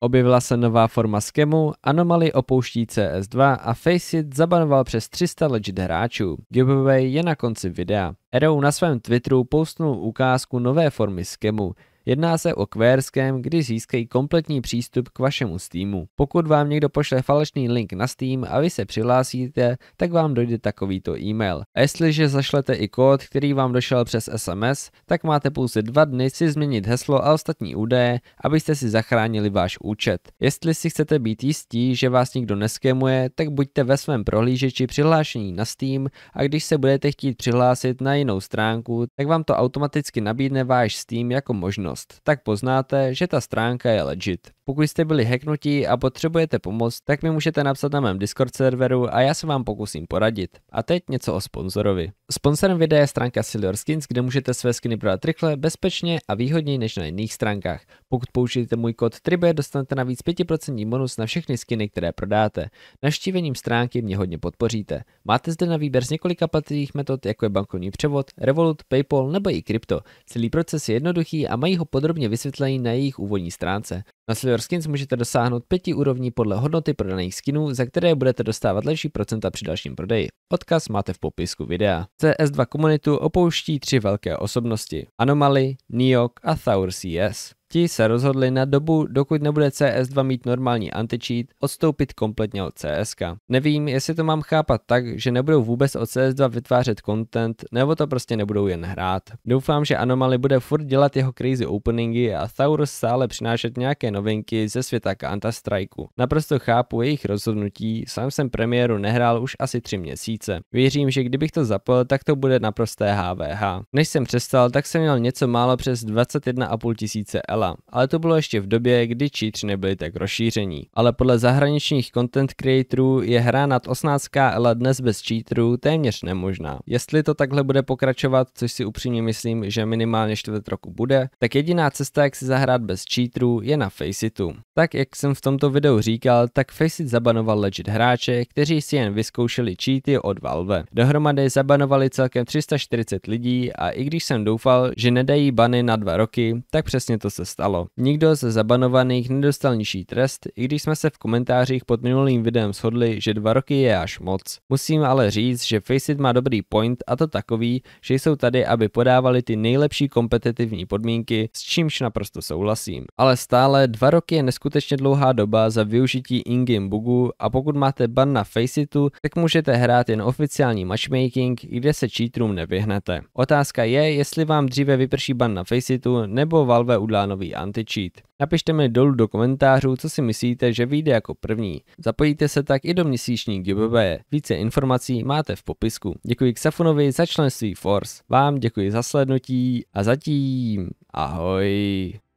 Objevila se nová forma skemu, Anomaly opouští CS2 a Faceit zabanoval přes 300 legit hráčů. Giveaway je na konci videa. Erou na svém Twitteru postnul ukázku nové formy skemu. Jedná se o QRSkem, kdy získají kompletní přístup k vašemu Steamu. Pokud vám někdo pošle falešný link na Steam a vy se přihlásíte, tak vám dojde takovýto e-mail. A jestliže zašlete i kód, který vám došel přes SMS, tak máte pouze dva dny si změnit heslo a ostatní údaje, abyste si zachránili váš účet. Jestli si chcete být jistí, že vás nikdo neskemuje, tak buďte ve svém prohlížeči přihlášení na Steam a když se budete chtít přihlásit na jinou stránku, tak vám to automaticky nabídne váš Steam jako možnost tak poznáte, že ta stránka je legit. Pokud jste byli hacknutí a potřebujete pomoc, tak mi můžete napsat na mém Discord serveru a já se vám pokusím poradit. A teď něco o sponzorovi. Sponzorem videa je stránka Silver Skins, kde můžete své skiny prodat rychle, bezpečně a výhodněji než na jiných stránkách. Pokud použijete můj kód TRIBE, dostanete navíc 5% bonus na všechny skiny, které prodáte. Navštívením stránky mě hodně podpoříte. Máte zde na výběr z několika platných metod, jako je bankovní převod, Revolut, PayPal nebo i krypto. Celý proces je jednoduchý a mají ho podrobně vysvětlený na jejich úvodní stránce. Na Silver Store Skins můžete dosáhnout pěti úrovní podle hodnoty prodaných skinů, za které budete dostávat lepší procenta při dalším prodeji. Odkaz máte v popisku videa. CS2 komunitu opouští tři velké osobnosti. Anomaly, Neok a Thaur CS. E Ti se rozhodli na dobu, dokud nebude CS2 mít normální anti-cheat, odstoupit kompletně od CSK. Nevím, jestli to mám chápat tak, že nebudou vůbec od CS2 vytvářet content, nebo to prostě nebudou jen hrát. Doufám, že Anomaly bude furt dělat jeho crazy openingy a Thaurus stále přinášet nějaké novinky ze světa Counter Strikeu. Naprosto chápu jejich rozhodnutí, sám jsem premiéru nehrál už asi tři měsíce. Věřím, že kdybych to zapojil, tak to bude naprosté HVH. Než jsem přestal, tak jsem měl něco málo přes 21,5 tisíce Ela, ale to bylo ještě v době, kdy cheatři nebyli tak rozšíření. Ale podle zahraničních content creatorů je hra nad 18 Ela dnes bez cheaterů téměř nemožná. Jestli to takhle bude pokračovat, což si upřímně myslím, že minimálně čtvrt roku bude, tak jediná cesta, jak si zahrát bez cheaterů, je na Faceitu. Tak jak jsem v tomto videu říkal, tak Faceit zabanoval legit hráče, kteří si jen vyzkoušeli cheaty od Valve. Dohromady zabanovali celkem 340 lidí a i když jsem doufal, že nedají bany na dva roky, tak přesně to se stalo. Nikdo ze zabanovaných nedostal nižší trest, i když jsme se v komentářích pod minulým videem shodli, že dva roky je až moc. Musím ale říct, že Faceit má dobrý point a to takový, že jsou tady, aby podávali ty nejlepší kompetitivní podmínky, s čímž naprosto souhlasím. Ale stále dva roky je neskutečně dlouhá doba za využití in-game bugu a pokud máte ban na Faceitu, tak můžete hrát jen oficiální matchmaking, kde se cheatroom nevyhnete. Otázka je, jestli vám dříve vyprší ban na Faceitu nebo Valve udlá nový anti-cheat. Napište mi dolů do komentářů, co si myslíte, že vyjde jako první. Zapojíte se tak i do měsíční GBB? Více informací máte v popisku. Děkuji Safunovi za členství Force. Vám děkuji za slednutí a zatím ahoj.